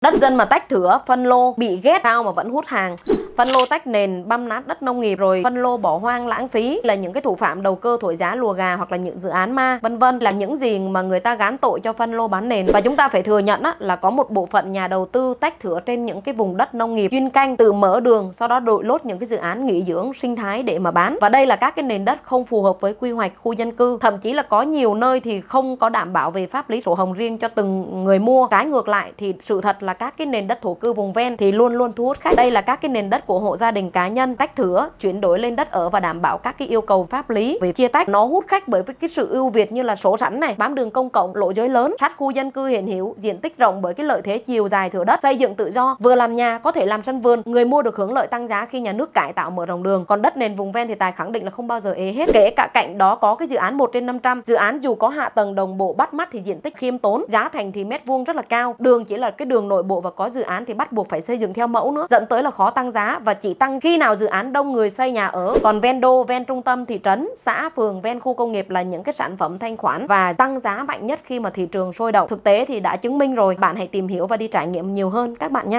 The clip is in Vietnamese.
Đất dân mà tách thửa, phân lô, bị ghét tao mà vẫn hút hàng phân lô tách nền băm nát đất nông nghiệp rồi phân lô bỏ hoang lãng phí là những cái thủ phạm đầu cơ thổi giá lùa gà hoặc là những dự án ma vân vân là những gì mà người ta gán tội cho phân lô bán nền và chúng ta phải thừa nhận á, là có một bộ phận nhà đầu tư tách thửa trên những cái vùng đất nông nghiệp chuyên canh tự mở đường sau đó đội lốt những cái dự án nghỉ dưỡng sinh thái để mà bán và đây là các cái nền đất không phù hợp với quy hoạch khu dân cư thậm chí là có nhiều nơi thì không có đảm bảo về pháp lý sổ hồng riêng cho từng người mua trái ngược lại thì sự thật là các cái nền đất thổ cư vùng ven thì luôn luôn thu hút khách đây là các cái nền đất của hộ gia đình cá nhân tách thửa chuyển đổi lên đất ở và đảm bảo các cái yêu cầu pháp lý về chia tách nó hút khách bởi cái sự ưu việt như là số sẵn này bám đường công cộng lộ giới lớn sát khu dân cư hiện hữu diện tích rộng bởi cái lợi thế chiều dài thửa đất xây dựng tự do vừa làm nhà có thể làm sân vườn người mua được hưởng lợi tăng giá khi nhà nước cải tạo mở rộng đường còn đất nền vùng ven thì tài khẳng định là không bao giờ ế hết kể cả cạnh đó có cái dự án 1 trên 500 dự án dù có hạ tầng đồng bộ bắt mắt thì diện tích khiêm tốn giá thành thì mét vuông rất là cao đường chỉ là cái đường nội bộ và có dự án thì bắt buộc phải xây dựng theo mẫu nữa dẫn tới là khó tăng giá và chỉ tăng khi nào dự án đông người xây nhà ở. Còn ven đô, ven trung tâm thị trấn, xã, phường, ven khu công nghiệp là những cái sản phẩm thanh khoản và tăng giá mạnh nhất khi mà thị trường sôi động. Thực tế thì đã chứng minh rồi. Bạn hãy tìm hiểu và đi trải nghiệm nhiều hơn các bạn nhé.